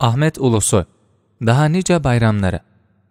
Ahmet Ulusu Daha nice bayramları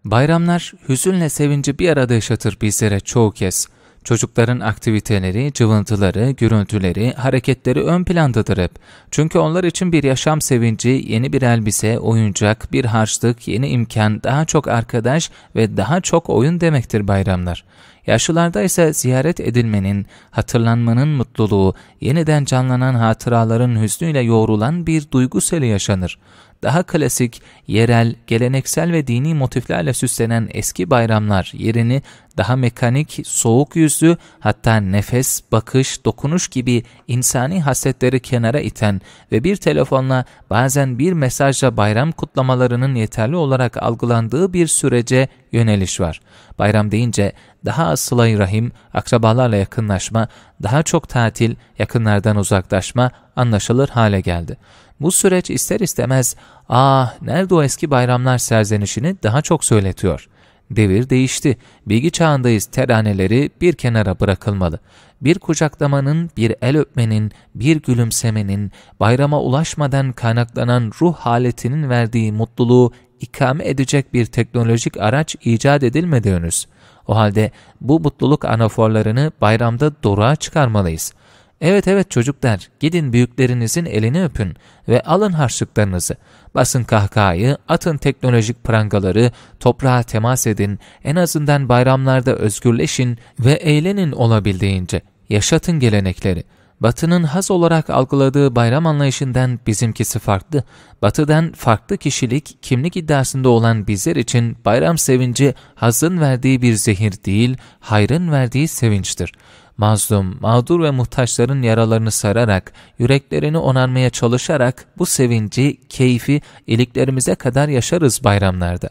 Bayramlar hüzünle sevinci bir arada yaşatır bizlere çoğu kez. Çocukların aktiviteleri, cıvıntıları, gürültüleri, hareketleri ön plandadır hep. Çünkü onlar için bir yaşam sevinci, yeni bir elbise, oyuncak, bir harçlık, yeni imkan, daha çok arkadaş ve daha çok oyun demektir bayramlar. Yaşlılarda ise ziyaret edilmenin, hatırlanmanın mutluluğu, yeniden canlanan hatıraların hüznüyle yoğrulan bir duyguseli yaşanır daha klasik, yerel, geleneksel ve dini motiflerle süslenen eski bayramlar yerini daha mekanik, soğuk yüzlü, hatta nefes, bakış, dokunuş gibi insani hasletleri kenara iten ve bir telefonla bazen bir mesajla bayram kutlamalarının yeterli olarak algılandığı bir sürece yöneliş var. Bayram deyince daha az sıla rahim, akrabalarla yakınlaşma, daha çok tatil, yakınlardan uzaklaşma anlaşılır hale geldi. Bu süreç ister istemez ''Ah nerede o eski bayramlar serzenişini daha çok söyletiyor.'' Devir değişti. Bilgi çağındayız teraneleri bir kenara bırakılmalı. Bir kucaklamanın, bir el öpmenin, bir gülümsemenin, bayrama ulaşmadan kaynaklanan ruh haletinin verdiği mutluluğu ikame edecek bir teknolojik araç icat edilmedi henüz. O halde bu mutluluk anaforlarını bayramda doruğa çıkarmalıyız.'' Evet evet çocuklar, gidin büyüklerinizin elini öpün ve alın harçlıklarınızı. Basın kahkahayı, atın teknolojik prangaları, toprağa temas edin, en azından bayramlarda özgürleşin ve eğlenin olabildiğince. Yaşatın gelenekleri. Batı'nın haz olarak algıladığı bayram anlayışından bizimkisi farklı. Batı'dan farklı kişilik, kimlik iddiasında olan bizler için bayram sevinci hazın verdiği bir zehir değil, hayrın verdiği sevinçtir. Mazlum, mağdur ve muhtaçların yaralarını sararak, yüreklerini onarmaya çalışarak bu sevinci, keyfi iliklerimize kadar yaşarız bayramlarda.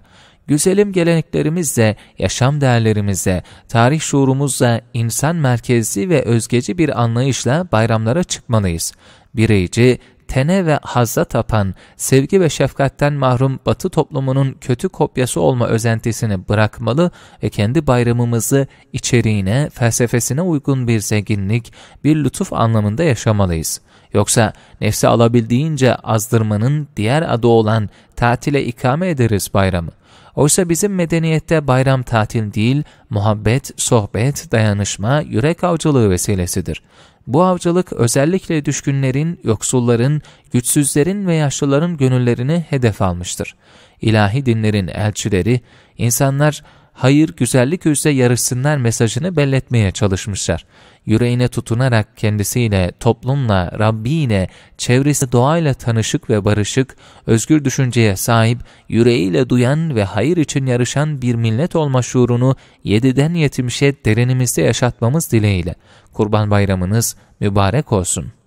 Güzelim geleneklerimizle, yaşam değerlerimizle, tarih şuurumuzla insan merkezli ve özgeci bir anlayışla bayramlara çıkmalıyız. Bireyci, tene ve hazza tapan, sevgi ve şefkatten mahrum batı toplumunun kötü kopyası olma özentisini bırakmalı ve kendi bayramımızı içeriğine, felsefesine uygun bir zenginlik, bir lütuf anlamında yaşamalıyız. Yoksa nefsi alabildiğince azdırmanın diğer adı olan tatile ikame ederiz bayramı. Oysa bizim medeniyette bayram tatil değil, muhabbet, sohbet, dayanışma, yürek avcılığı vesilesidir. Bu avcılık özellikle düşkünlerin, yoksulların, güçsüzlerin ve yaşlıların gönüllerini hedef almıştır. İlahi dinlerin elçileri, insanlar hayır güzellik üzere yarışsınlar mesajını belletmeye çalışmışlar. Yüreğine tutunarak kendisiyle, toplumla, Rabbiyle, çevresi doğayla tanışık ve barışık, özgür düşünceye sahip, yüreğiyle duyan ve hayır için yarışan bir millet olma şuurunu yediden yetmişe derinimizde yaşatmamız dileğiyle. Kurban bayramınız mübarek olsun.